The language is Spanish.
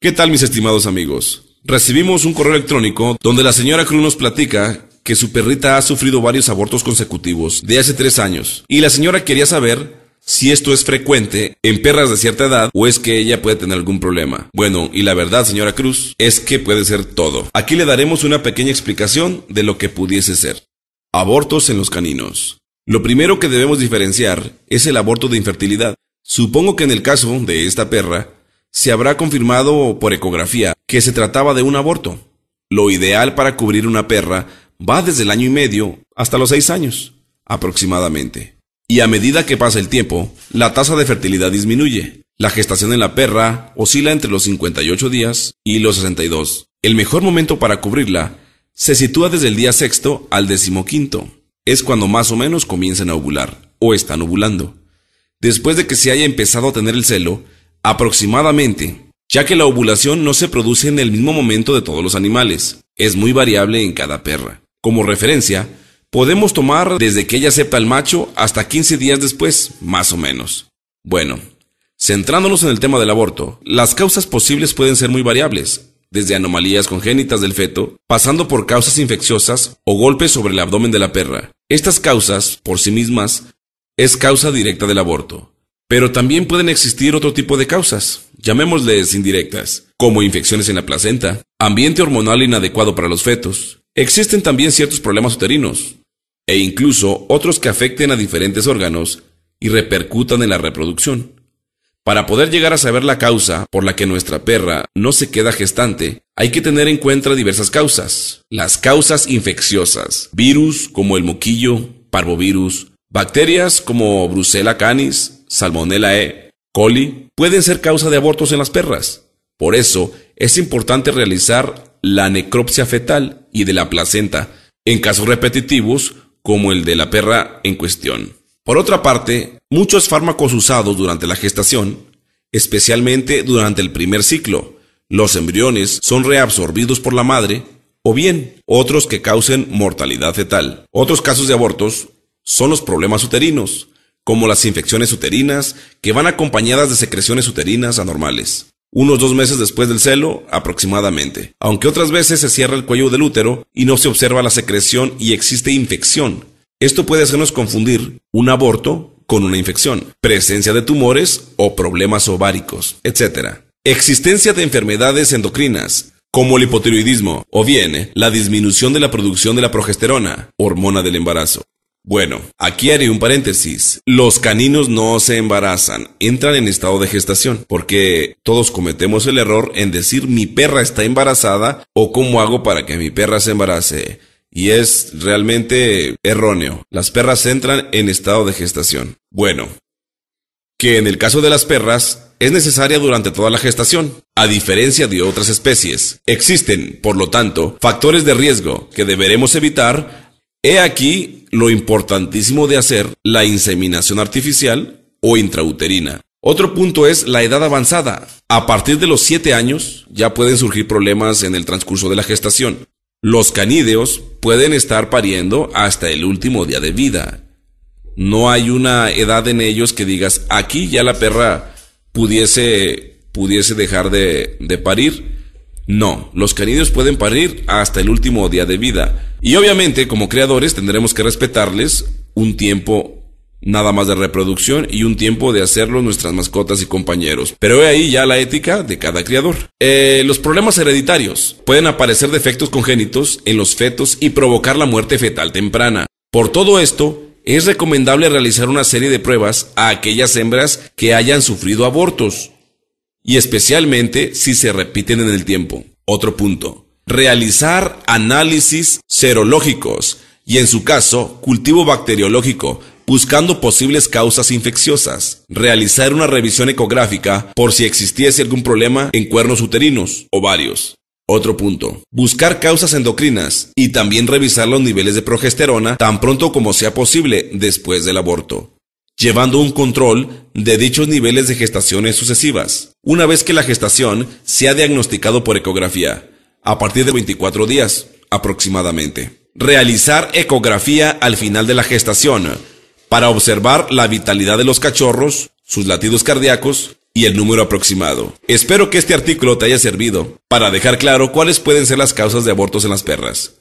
¿Qué tal mis estimados amigos? Recibimos un correo electrónico donde la señora Cruz nos platica que su perrita ha sufrido varios abortos consecutivos de hace tres años y la señora quería saber si esto es frecuente en perras de cierta edad o es que ella puede tener algún problema. Bueno, y la verdad señora Cruz es que puede ser todo. Aquí le daremos una pequeña explicación de lo que pudiese ser. Abortos en los caninos. Lo primero que debemos diferenciar es el aborto de infertilidad. Supongo que en el caso de esta perra, se habrá confirmado por ecografía que se trataba de un aborto. Lo ideal para cubrir una perra va desde el año y medio hasta los seis años, aproximadamente. Y a medida que pasa el tiempo, la tasa de fertilidad disminuye. La gestación en la perra oscila entre los 58 días y los 62. El mejor momento para cubrirla se sitúa desde el día sexto al decimoquinto. Es cuando más o menos comienzan a ovular, o están ovulando. Después de que se haya empezado a tener el celo, aproximadamente, ya que la ovulación no se produce en el mismo momento de todos los animales, es muy variable en cada perra. Como referencia, podemos tomar desde que ella acepta al macho hasta 15 días después, más o menos. Bueno, centrándonos en el tema del aborto, las causas posibles pueden ser muy variables, desde anomalías congénitas del feto, pasando por causas infecciosas o golpes sobre el abdomen de la perra. Estas causas, por sí mismas, es causa directa del aborto. Pero también pueden existir otro tipo de causas, llamémosles indirectas, como infecciones en la placenta, ambiente hormonal inadecuado para los fetos. Existen también ciertos problemas uterinos, e incluso otros que afecten a diferentes órganos y repercutan en la reproducción. Para poder llegar a saber la causa por la que nuestra perra no se queda gestante, hay que tener en cuenta diversas causas. Las causas infecciosas, virus como el moquillo, parvovirus, bacterias como Brucella canis, Salmonella E. coli, pueden ser causa de abortos en las perras. Por eso, es importante realizar la necropsia fetal y de la placenta en casos repetitivos como el de la perra en cuestión. Por otra parte, muchos fármacos usados durante la gestación, especialmente durante el primer ciclo, los embriones son reabsorbidos por la madre o bien otros que causen mortalidad fetal. Otros casos de abortos son los problemas uterinos, como las infecciones uterinas, que van acompañadas de secreciones uterinas anormales. Unos dos meses después del celo, aproximadamente. Aunque otras veces se cierra el cuello del útero y no se observa la secreción y existe infección. Esto puede hacernos confundir un aborto con una infección, presencia de tumores o problemas ováricos, etc. Existencia de enfermedades endocrinas, como el hipotiroidismo, o bien la disminución de la producción de la progesterona, hormona del embarazo. Bueno, aquí haré un paréntesis. Los caninos no se embarazan, entran en estado de gestación, porque todos cometemos el error en decir mi perra está embarazada o cómo hago para que mi perra se embarace. Y es realmente erróneo. Las perras entran en estado de gestación. Bueno, que en el caso de las perras es necesaria durante toda la gestación, a diferencia de otras especies. Existen, por lo tanto, factores de riesgo que deberemos evitar He aquí lo importantísimo de hacer la inseminación artificial o intrauterina. Otro punto es la edad avanzada. A partir de los 7 años ya pueden surgir problemas en el transcurso de la gestación. Los canídeos pueden estar pariendo hasta el último día de vida. No hay una edad en ellos que digas, aquí ya la perra pudiese, pudiese dejar de, de parir. No, los canídeos pueden parir hasta el último día de vida. Y obviamente como creadores tendremos que respetarles un tiempo nada más de reproducción y un tiempo de hacerlo nuestras mascotas y compañeros. Pero he ahí ya la ética de cada criador. Eh, los problemas hereditarios. Pueden aparecer defectos congénitos en los fetos y provocar la muerte fetal temprana. Por todo esto, es recomendable realizar una serie de pruebas a aquellas hembras que hayan sufrido abortos, y especialmente si se repiten en el tiempo. Otro punto realizar análisis serológicos y en su caso cultivo bacteriológico buscando posibles causas infecciosas, realizar una revisión ecográfica por si existiese algún problema en cuernos uterinos, o varios. Otro punto, buscar causas endocrinas y también revisar los niveles de progesterona tan pronto como sea posible después del aborto, llevando un control de dichos niveles de gestaciones sucesivas, una vez que la gestación se ha diagnosticado por ecografía a partir de 24 días aproximadamente. Realizar ecografía al final de la gestación para observar la vitalidad de los cachorros, sus latidos cardíacos y el número aproximado. Espero que este artículo te haya servido para dejar claro cuáles pueden ser las causas de abortos en las perras.